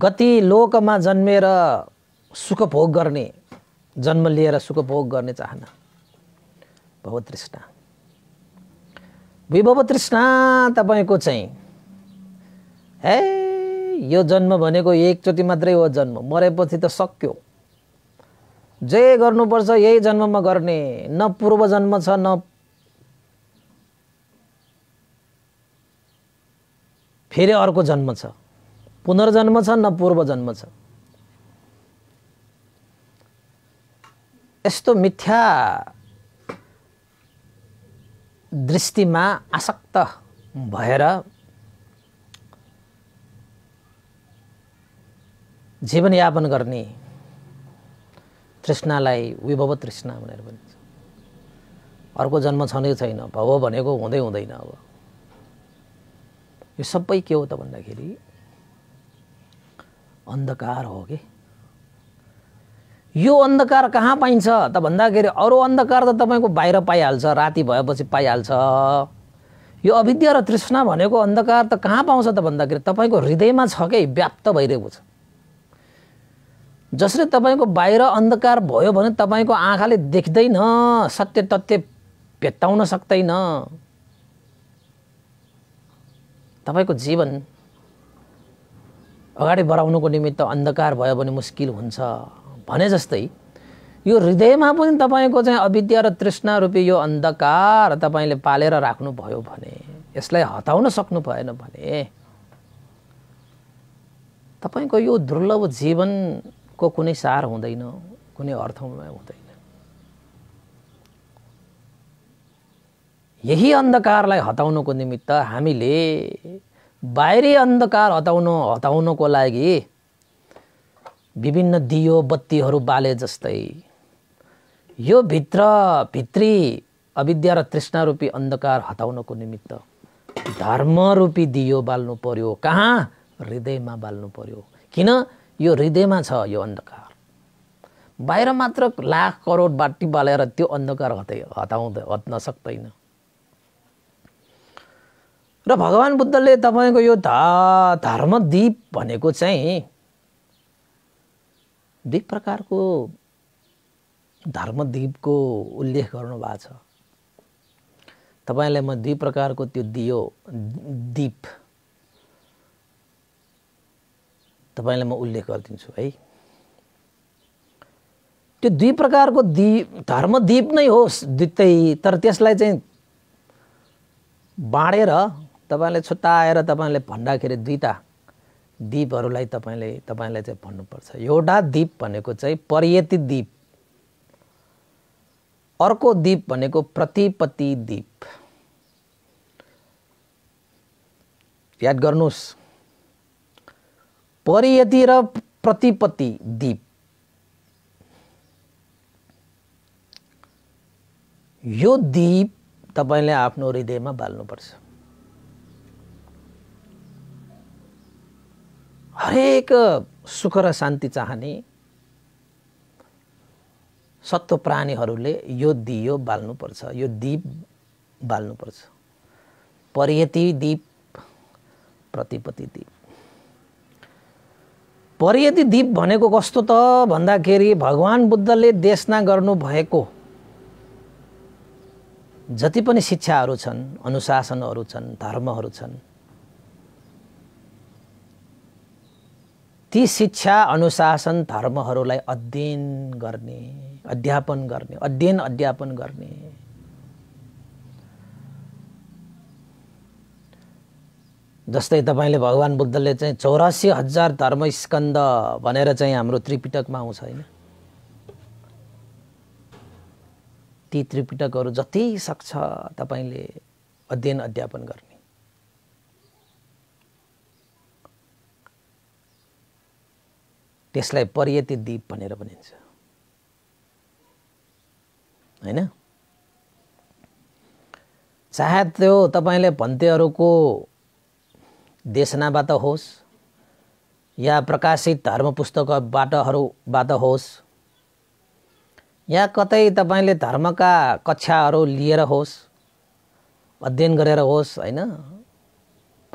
गति लोकमा जन्मेर सुख भोग गर्ने जन्म लिएर सुख भोग गर्ने चाहना भवतृष्णा विभवतृष्णा विभव तृष्णा तपाईँको चाहिँ ए यो जन्म भनेको एकचोटि मात्रै हो जन्म मरेपछि त सक्यो जे गर्नुपर्छ यही जन्ममा गर्ने न पूर्व जन्म छ न फेरि अर्को जन्म छ पुनर्जन्म छ न पूर्व जन्म छ यस्तो मिथ्या दृष्टिमा आसक्त भएर जीवनयापन गर्ने तृष्णालाई विभव तृष्णा भनेर भनिन्छ अर्को जन्म छ नै छैन भव भनेको हुँदै हुँदैन अब यो सबै के हो त भन्दाखेरि अन्धकार हो कि यो अन्धकार कहाँ पाइन्छ त भन्दाखेरि अरू अन्धकार त तपाईँको बाहिर पाइहाल्छ राति भएपछि पाइहाल्छ यो अविद्या र तृष्णा भनेको अन्धकार त कहाँ पाउँछ त भन्दाखेरि तपाईँको हृदयमा छ कि व्याप्त भइरहेको छ जसले तपाईँको बाहिर अन्धकार भयो भने तपाईँको आँखाले देख्दैन सत्य तथ्य भेट्टाउन सक्दैन तपाईँको जीवन अगाडि बढाउनुको निमित्त अन्धकार भयो भने मुस्किल हुन्छ भने जस्तै यो हृदयमा पनि तपाईँको चाहिँ अविद्या र तृष्णा रूपी यो अन्धकार तपाईँले पालेर राख्नुभयो भने यसलाई हटाउन सक्नु भएन भने तपाईँको यो दुर्लभ जीवनको कुनै सार हुँदैन कुनै अर्थ हुँदैन यही अन्धकारलाई हटाउनुको निमित्त हामीले बाहिरी अन्धकार हटाउन हटाउनको लागि विभिन्न दियो बत्तीहरू बाले जस्तै यो भित्र भित्री अविद्या र तृष्णारूपी अन्धकार हटाउनको निमित्त धर्मरूपी दियो बाल्नु पर्यो कहाँ हृदयमा बाल्नु पर्यो किन यो हृदयमा छ यो अन्धकार बाहिर मात्र लाख करोड बाटी बालेर त्यो अन्धकार हटाइ हटाउँदै हट्न सक्दैन र भगवान् बुद्धले तपाईँको यो ध धर्मदीप भनेको चाहिँ दुई प्रकारको धर्मदीपको उल्लेख गर्नुभएको छ तपाईँलाई म दुई प्रकारको त्यो दियो दीप तपाईँलाई म उल्लेख गरिदिन्छु है त्यो दुई प्रकारको दीप धर्मदीप नै होस् दुइटै तर त्यसलाई चाहिँ बाँडेर तपाईँले छुट्टा आएर तपाईँले भन्दाखेरि दुईवटा द्वीपहरूलाई तपाईँले तपाईँलाई चाहिँ भन्नुपर्छ एउटा दिप भनेको चाहिँ पर्यति द्वीप अर्को द्वीप भनेको प्रतिपति दिप याद गर्नुहोस् परियति र प्रतिपति दीप यो दीप तपाईँले आफ्नो हृदयमा बाल्नुपर्छ हरेक सुख र शान्ति चाहने सत्व प्राणीहरूले यो दियो बाल्नुपर्छ यो दीप बाल्नुपर्छ परियति दीप प्रतिपति दीप परियति दीप भनेको कस्तो त भन्दाखेरि भगवान् बुद्धले देशना गर्नुभएको जति पनि शिक्षाहरू छन् अनुशासनहरू छन् धर्महरू छन् ती शिक्षा अनुशासन धर्महरूलाई अध्ययन गर्ने अध्यापन गर्ने अध्ययन अध्यापन गर्ने जस्तै तपाईँले भगवान् बुद्धले चाहिँ चौरासी हजार धर्म स्कन्द भनेर चाहिँ हाम्रो त्रिपिटकमा आउँछ होइन ती त्रिपिटकहरू जति सक्छ तपाईँले अध्ययन अध्यापन गर्ने त्यसलाई पर्यति दीप भनेर भनिन्छ होइन चाहे त्यो तपाईँले भन्तेहरूको देशनाबाट होस् या प्रकाशित धर्म पुस्तकबाटहरूबाट होस् या कतै तपाईँले धर्मका कक्षाहरू लिएर होस् अध्ययन गरेर होस् होइन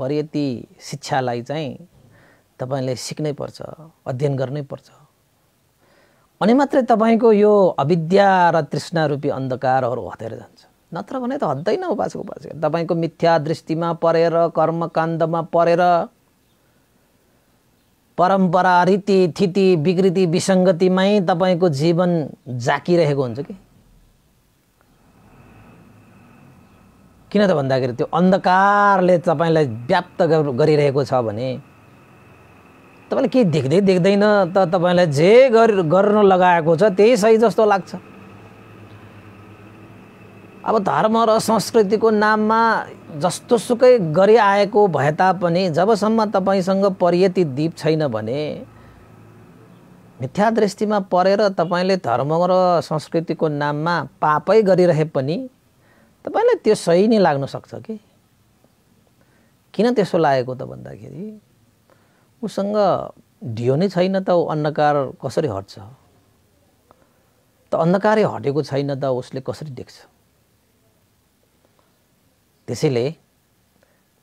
पर्यति शिक्षालाई चाहिँ तपाईँले सिक्नै पर्छ अध्ययन गर्नै पर्छ अनि मात्रै तपाईँको यो अविद्या र तृष्णा रूपी अन्धकारहरू हटेर जान्छ नत्र भने त हट्दैन उपासको उपास तपाईँको मिथ्या दृष्टिमा परेर कर्मकाण्डमा परेर परम्परा रीति थिति विकृति विसङ्गतिमै तपाईँको जीवन जाकिरहेको हुन्छ कि किन त भन्दाखेरि त्यो अन्धकारले तपाईँलाई व्याप्त गरिरहेको छ भने तपाईँले केही देख्दै देख्दैन त तपाईँलाई जे गर गर्न लगाएको छ त्यही सही जस्तो लाग्छ अब धर्म र संस्कृतिको नाममा जस्तोसुकै गरिआएको भए तापनि जबसम्म तपाईँसँग पर्यति दीप छैन भने मिथ्या दृष्टिमा परेर तपाईँले धर्म र संस्कृतिको नाममा पापै गरिरहे पनि तपाईँलाई त्यो सही नै लाग्न सक्छ कि किन त्यसो लागेको त भन्दाखेरि उसँग ढियो नै छैन त अन्धकार कसरी हट्छ त अन्धकारै हटेको छैन त उसले कसरी देख्छ त्यसैले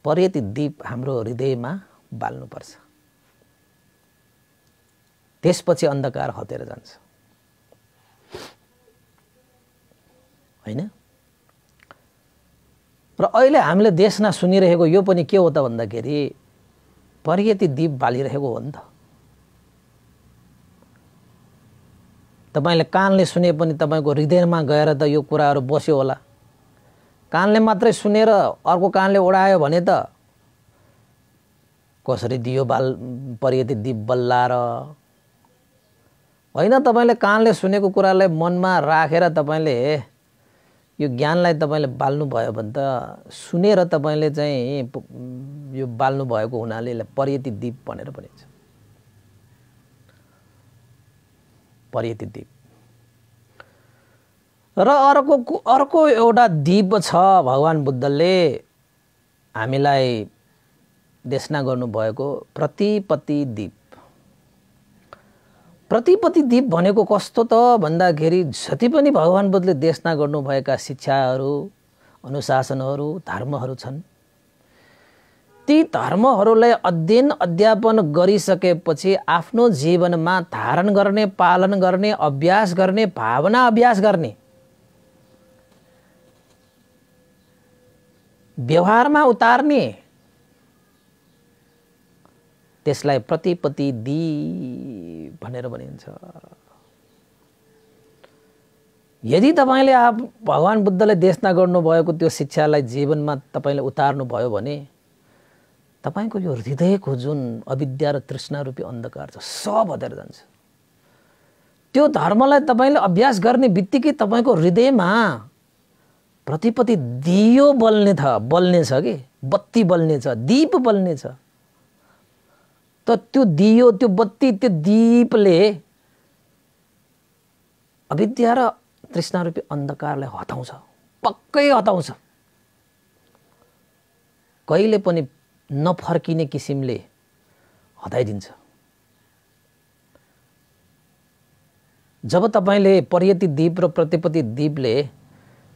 पर्यति दीप हाम्रो हृदयमा बाल्नुपर्छ त्यसपछि अन्धकार हटेर जान्छ होइन र अहिले हामीले देशमा सुनिरहेको यो पनि के हो त भन्दाखेरि परियती दिप बालिरहेको हो नि त तपाईँले कानले सुने पनि तपाईँको हृदयमा गएर त यो कुराहरू बस्यो होला कानले मात्रै सुनेर अर्को कानले ओढायो भने त कसरी दियो बाल परियती दिप बल्लाएर होइन तपाईँले कानले सुनेको कुरालाई मनमा राखेर तपाईँले यो ज्ञानलाई तपाईँले बाल्नुभयो भने त सुनेर तपाईँले चाहिँ यो बाल्नु भएको हुनाले यसलाई पर्यति दिप भनेर भनिन्छ पर्यति दिप र अर्को अर्को एउटा द्वीप छ भगवान् बुद्धले हामीलाई देशना गर्नुभएको प्रतिपति दिप प्रतिपति दीप भनेको कस्तो त भन्दाखेरि जति पनि भगवान् बुद्धले देशना गर्नुभएका शिक्षाहरू अनुशासनहरू धर्महरू छन् ती धर्महरूलाई अध्ययन अध्यापन गरिसकेपछि आफ्नो जीवनमा धारण गर्ने पालन गर्ने अभ्यास गर्ने भावना अभ्यास गर्ने व्यवहारमा उतार्ने त्यसलाई प्रतिपति दि भनेर भनिन्छ यदि तपाईँले आप भगवान् बुद्धले देशना गर्नुभएको त्यो शिक्षालाई जीवनमा तपाईँले उतार्नुभयो भने तपाईँको यो हृदयको जुन अविद्या र तृष्णा रूपी अन्धकार छ सब हटेर जान्छ त्यो धर्मलाई तपाईँले अभ्यास गर्ने बित्तिकै तपाईँको हृदयमा प्रतिपति दियो बल्ने थ बल्ने छ कि बत्ती बल्ने छ दिप बल्ने छ त त्यो दियो त्यो बत्ती त्यो दिपले अविद्या र तृष्णारूपी अन्धकारलाई हटाउँछ पक्कै हटाउँछ कहिले पनि नफर्किने किसिमले हटाइदिन्छ जब तपाईँले पर्यति दीप र प्रतिपति दीपले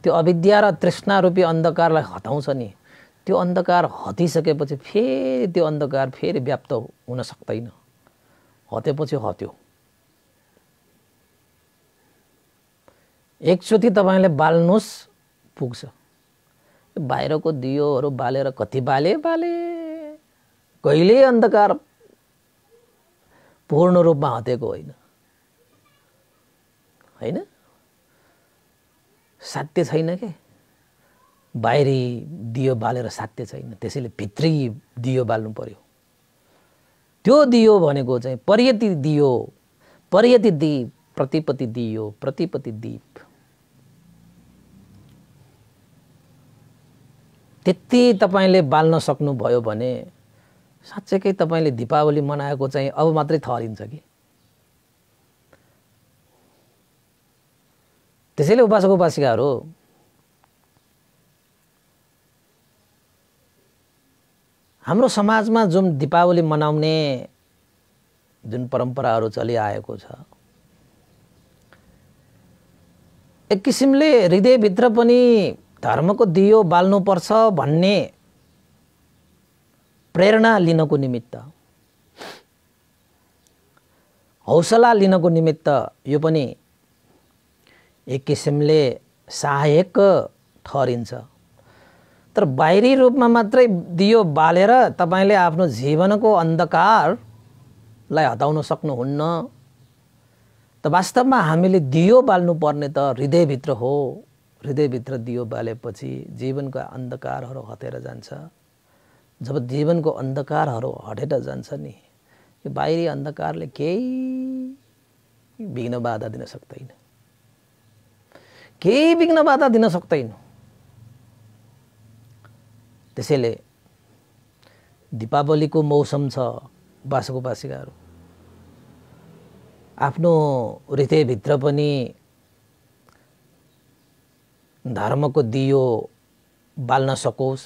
त्यो अविद्या र तृष्णारूपी अन्धकारलाई हटाउँछ नि त्यो अन्धकार हटिसकेपछि फेरि त्यो अन्धकार फेरि व्याप्त हुन सक्दैन हतेपछि हत्यो एकचोटि तपाईँले बाल्नुहोस् पुग्छ बाहिरको दियोहरू बालेर कति बाले बाले कहिले अन्धकार पूर्ण रूपमा हतेको होइन होइन साध्य छैन के बाहिरी दियो बालेर साध्य छैन त्यसैले भित्री दियो बाल्नु पर्यो त्यो दियो भनेको चाहिँ पर्यति दियो पर्यति दिप प्रतिपति दियो प्रतिपति दिप त्यति तपाईँले बाल्न सक्नुभयो भने साँच्चैकै तपाईँले दिपावली मनाएको चाहिँ अब मात्रै थरिन्छ कि त्यसैले उपासक उपासिकाहरू हाम्रो समाजमा जुन दिपावली मनाउने जुन परम्पराहरू चलिआएको छ एक किसिमले हृदयभित्र पनि धर्मको दियो बाल्नुपर्छ भन्ने प्रेरणा लिनको निमित्त हौसला लिनको निमित्त यो पनि एक किसिमले सहायक ठहरिन्छ तर बाहिरी रूपमा मात्रै दियो बालेर तपाईँले आफ्नो जीवनको अन्धकारलाई हटाउन सक्नुहुन्न त वास्तवमा हामीले दियो बाल्नुपर्ने त हृदयभित्र हो हृदयभित्र दियो बालेपछि जीवनको अन्धकारहरू हटेर जान्छ जब जीवनको अन्धकारहरू हटेर जान्छ नि यो बाहिरी अन्धकारले केही विघ्न बाधा दिन सक्दैन केही विघ्न बाधा दिन सक्दैन त्यसैले दिपावलीको मौसम छ बासको बासिकाहरू आफ्नो हृदयभित्र पनि धर्मको दियो बाल्न सकोस्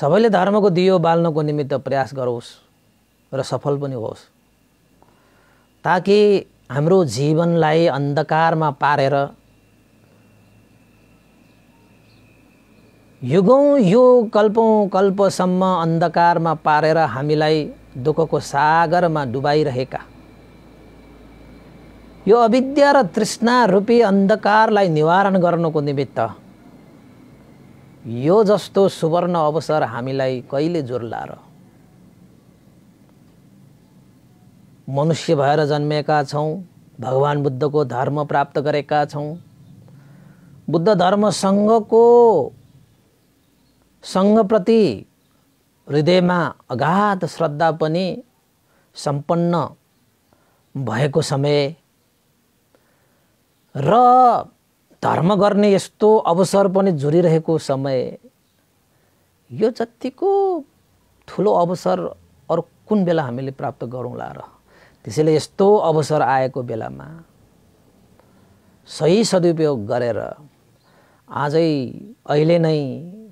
सबैले धर्मको दियो बाल्नको निमित्त प्रयास गरोस् र सफल पनि होस् ताकि हाम्रो जीवनलाई अन्धकारमा पारेर युगौँ यो कल्पौँ कल्पसम्म अन्धकारमा पारेर हामीलाई दुःखको सागरमा डुबाइरहेका यो अविद्या र तृष्णा रूपी अन्धकारलाई निवारण गर्नुको निमित्त यो जस्तो सुवर्ण अवसर हामीलाई कहिले जोर्ला र मनुष्य भएर जन्मेका छौँ भगवान् बुद्धको धर्म प्राप्त गरेका छौँ बुद्ध धर्मसँगको सङ्घप्रति हृदयमा अगाध श्रद्धा पनि सम्पन्न भएको समय र धर्म गर्ने यस्तो अवसर पनि जुरिरहेको समय यो जतिको ठुलो अवसर अरू कुन बेला हामीले प्राप्त गरौँला र त्यसैले यस्तो अवसर आएको बेलामा सही सदुपयोग गरेर आजै अहिले नै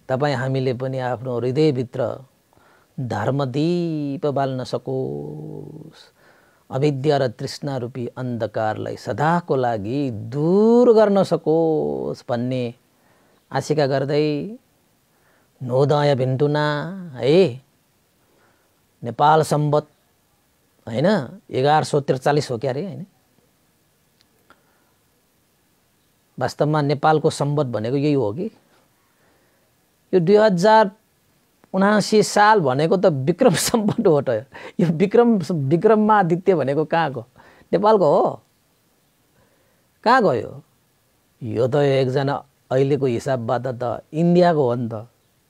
तपाईँ हामीले पनि आफ्नो हृदयभित्र धर्मदीप बाल्न सकोस् अविद्या र तृष्णा रूपी अन्धकारलाई सदाको लागि दूर गर्न सकोस् भन्ने आशिका गर्दै नोदय भिन्टुना है नेपाल सम्बत होइन एघार सौ त्रिचालिस हो क्या अरे होइन वास्तवमा नेपालको सम्बत भनेको यही हो कि यो दुई हजार उनासी साल भनेको त विक्रम *laughs* सम्पन्न हो त यो विक्रम विक्रमादित्य भनेको कहाँको नेपालको हो कहाँ गयो यो त एकजना अहिलेको हिसाबबाट त इन्डियाको हो नि त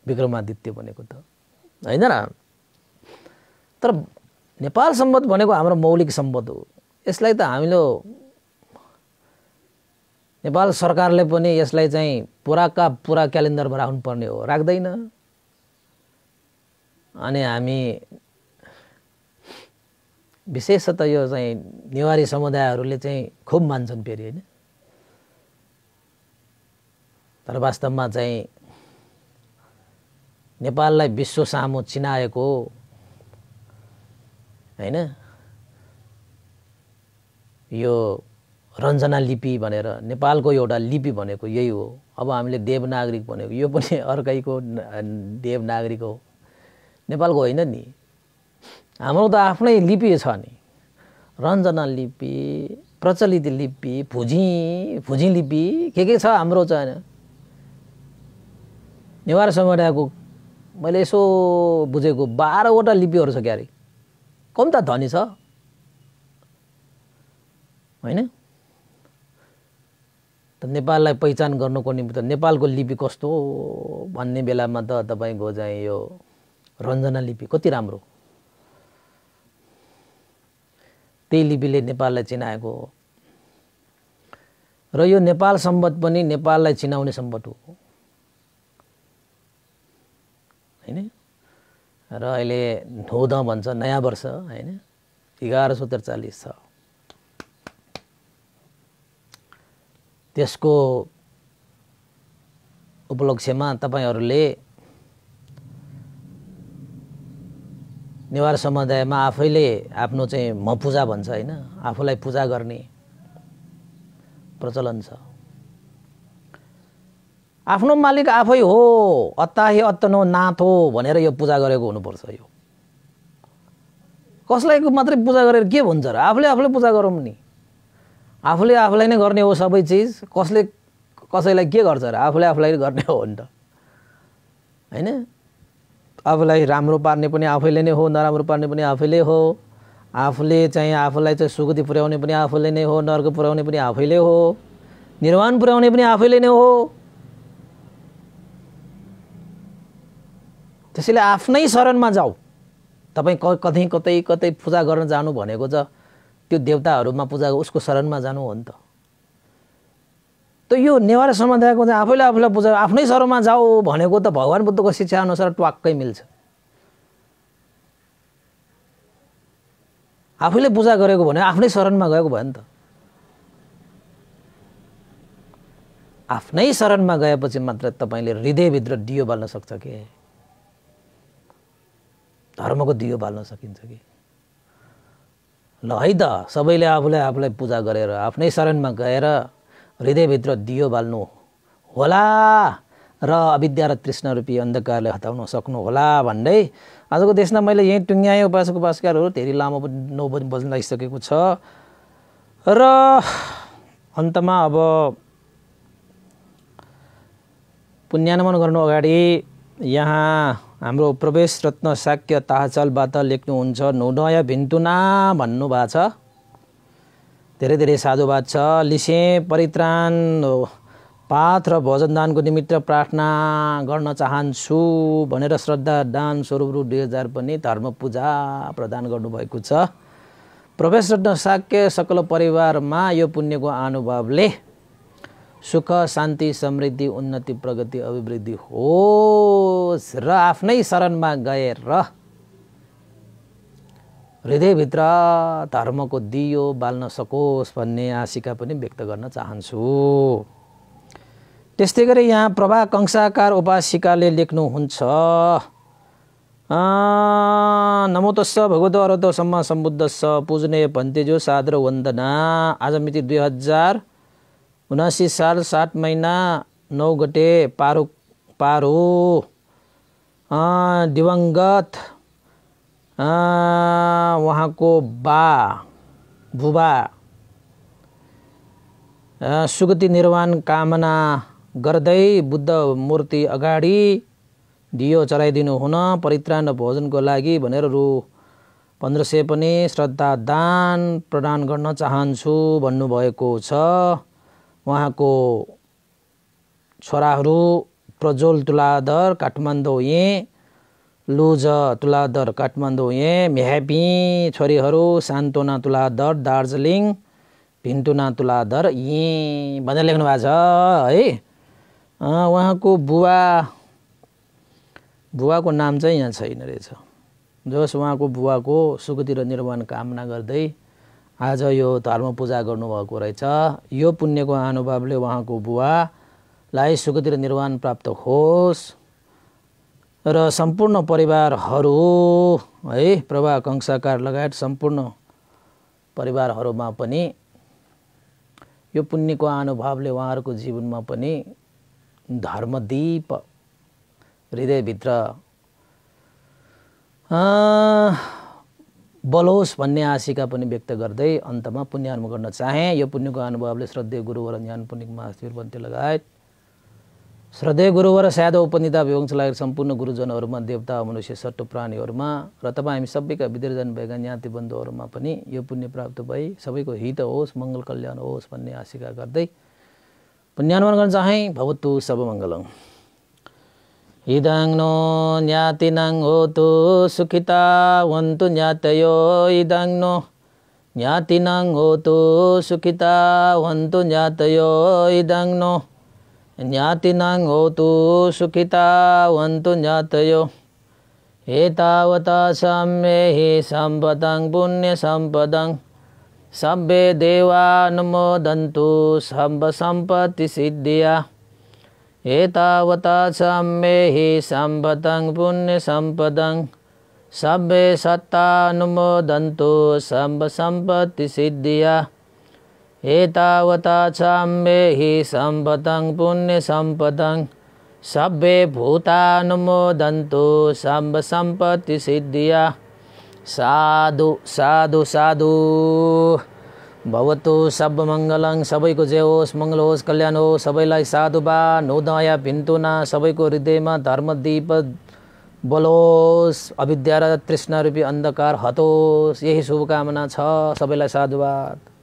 विक्रमादित्य भनेको त होइन र तर नेपाल सम्बन्ध भनेको हाम्रो मौलिक सम्बद्ध हो यसलाई त हामीले नेपाल सरकारले पनि यसलाई चाहिँ पुराका पुरा क्यालेन्डरमा राख्नुपर्ने हो राख्दैन अनि हामी त यो चाहिँ नेवारी समुदायहरूले चाहिँ खुब मान्छन् फेरि होइन तर वास्तवमा चाहिँ नेपाललाई विश्व सामु चिनाएको होइन यो रञ्जना लिपि भनेर नेपालको एउटा लिपि भनेको यही हो अब हामीले देवनागरिक भनेको यो पनि *laughs* अर्कैको देवनागरिक हो नेपालको होइन नि हाम्रो त आफ्नै लिपि छ नि रञ्जना लिपि प्रचलित लिपि फुजी फुजी लिपि के के छ हाम्रो चाहिँ नेवार समुदायको मैले यसो बुझेको बाह्रवटा लिपिहरू छ क्यारे कम धनी छ होइन नेपाललाई पहिचान गर्नुको निम्ति नेपालको लिपि कस्तो हो भन्ने बेलामा त तपाईँको चाहिँ यो रञ्जना लिपि कति राम्रो त्यही लिपिले नेपाललाई चिनाएको हो र यो नेपाल सम्बन्ध पनि नेपाललाई चिनाउने सम्बद्ध हो होइन र अहिले धोध भन्छ नयाँ वर्ष होइन एघार सौ त्रिचालिस छ त्यसको उपलक्ष्यमा तपाईँहरूले नेवार समुदायमा आफैले आफ्नो चाहिँ म पूजा भन्छ होइन आफूलाई पूजा गर्ने प्रचलन छ आफ्नो मालिक आफै हो अत्ताहे अत्तनो नाथ हो भनेर यो पूजा गरेको हुनुपर्छ यो कसलाई मात्रै पूजा गरेर के भन्छ र आफूले आफूले पूजा गरौँ नि आफूले आफूलाई नै गर्ने हो सबै चिज कसले कसैलाई के गर्छ र आफूले आफूलाई गर्ने हो नि त होइन आफूलाई राम्रो पार्ने पनि आफैले नै हो नराम्रो पार्ने पनि आफैले हो आफूले चाहिँ आफूलाई चाहिँ सुगति पुर्याउने पनि आफूले नै हो नर्क पुर्याउने पनि आफैले हो निर्माण पुर्याउने पनि आफैले नै हो त्यसैले आफ्नै शरणमा जाऊ तपाईँ क कतै कतै कतै पूजा गर्न जानु भनेको छ त्यो देवताहरूमा पूजा उसको शरणमा जानु हो नि त त यो नेवार समुदायको चाहिँ आफैले आफूलाई पूजा आफ्नै शरणमा जाऊ भनेको त भगवान् बुद्धको शिक्षा अनुसार ट्वाक्कै मिल्छ आफैले पूजा गरेको भने आफ्नै शरणमा गएको भयो नि त आफ्नै शरणमा गएपछि मात्र तपाईँले हृदयभित्र दियो बाल्न सक्छ कि धर्मको दियो बाल्न सकिन्छ कि ल है त सबैले आफूलाई आफूलाई पूजा गरेर आफ्नै शरणमा गएर हृदयभित्र दियो बाल्नु होला र अविद्या र तृष्ण रूपी अन्धकारले हटाउन सक्नु होला भन्दै आजको देशमा मैले यहीँ टुङ्ग्याएँ उपासको उपासकारहरू धेरै लामो नौ बजी बज्न लागिसकेको छ र अन्तमा अब पुण्यागमन गर्नु अगाडि यहाँ हाम्रो प्रवेश रत्न शाक्य ताहचलबाट लेख्नुहुन्छ नोडय भिन्तुना भन्नुभएको छ धेरै धेरै साधुवाद छ लिसे परित्राण पाथ र दानको निमित्त प्रार्थना गर्न चाहन्छु भनेर श्रद्धा दान स्वरूप रु दुई हजार पनि धर्म पूजा प्रदान गर्नुभएको छ प्रवेश रत्न शाक्य सकल परिवारमा यो पुण्यको अनुभवले सुख शान्ति समृद्धि उन्नति प्रगति अभिवृद्धि होस् र आफ्नै शरणमा गएर हृदयभित्र धर्मको दियो बाल्न सकोस् भन्ने आशिका पनि व्यक्त गर्न चाहन्छु त्यस्तै गरी यहाँ प्रभा कंसाकार उपासिकाले लेख्नुहुन्छ नमोतस्स भगवत अरतसम्म सम्बुद्धस्स पूजने जो साद्र वन्दना आज मिति दुई हजार उनासी साल सात महिना नौ गटे पारु पारो दिवङ्गत उहाँको बा भुबा सुगति निर्वाण कामना गर्दै बुद्ध मूर्ति अगाडि दियो चलाइदिनु हुन परित्राण भोजनको लागि भनेर रु पन्ध्र सय पनि श्रद्धा दान प्रदान गर्न चाहन्छु भन्नुभएको छ उहाँको छोराहरू प्रज्वल तुलाधर काठमाडौँ यहीँ लुज तुलाधर काठमाडौँ यहीँ मेहापी छोरीहरू सान्तोना तुलाधर दार्जिलिङ भिन्तुना तुलाधर यहीँ भनेर लेख्नु भएको छ है उहाँको बुवा बुवाको नाम चाहिँ यहाँ छैन रहेछ जस उहाँको बुवाको सुखतिर निर्माण कामना गर्दै आज यो धर्म पूजा गर्नुभएको रहेछ यो पुण्यको अनुभवले उहाँको बुवालाई सुखतिर निर्वाण प्राप्त होस् र सम्पूर्ण परिवारहरू है प्रभा कंसाकार लगायत सम्पूर्ण परिवारहरूमा पनि यो पुण्यको अनुभवले उहाँहरूको जीवनमा पनि धर्मदीप हृदयभित्र बलोस् भन्ने आशिका पनि व्यक्त गर्दै अन्तमा पुण्य अनुभव गर्न चाहे यो पुण्यको अनुभवले श्रद्धेय गुरुवर ज्ञान पुण्यमा शिरबन्ती लगायत श्रद्धेय गुरुवर सायद उपनिता विवंश लागेको सम्पूर्ण गुरुजनहरूमा देवता मनुष्य सट्टो प्राणीहरूमा र तपाईँ हामी सबैका विदेश भएका ज्ञाति बन्धुहरूमा पनि यो पुण्य प्राप्त भई सबैको हित होस् मङ्गल कल्याण होस् भन्ने आशिका गर्दै पुण्यानुमान गर्न चाहे भवतु सब इदंग नो ज्ञाति होतु सुखिता वन्तु ज्ञातयो इदं नो ज्ञातिनं होतु सुखिता वन्तु ज्ञातयो इदं नो ज्ञाति होतु सुखिता वन्तु ज्ञातयो एतावता सम्मे हि सम्पदं पुण्यसम्पदं सभ्ये देवा अनुमोदन्तु सिद्धिया ඒතාවතා සම්මේහි සම්පතං පුුණ්‍ය සම්පදං සබ්බේ සත්තානුමෝ දන්තු සම්බ සම්පත්ති සිද්ධිය ඒතාවතා සම්මේහි සම්පතං පුුණ්‍ය සම්පතං සබ්බේ භූතානුමෝ දන්තු සම්බ සම්පත්ති සිද්ධිය සාදු සාදු සාදුූ भवतु मङ्गलङ सबैको जय होस् मङ्गल होस् कल्याण होस् सबैलाई साधुबा नौदया भिन्तुना सबैको हृदयमा धर्मदीप बलोस् अविद्या र रूपी अन्धकार हतोस् यही शुभकामना छ सबैलाई साधुवाद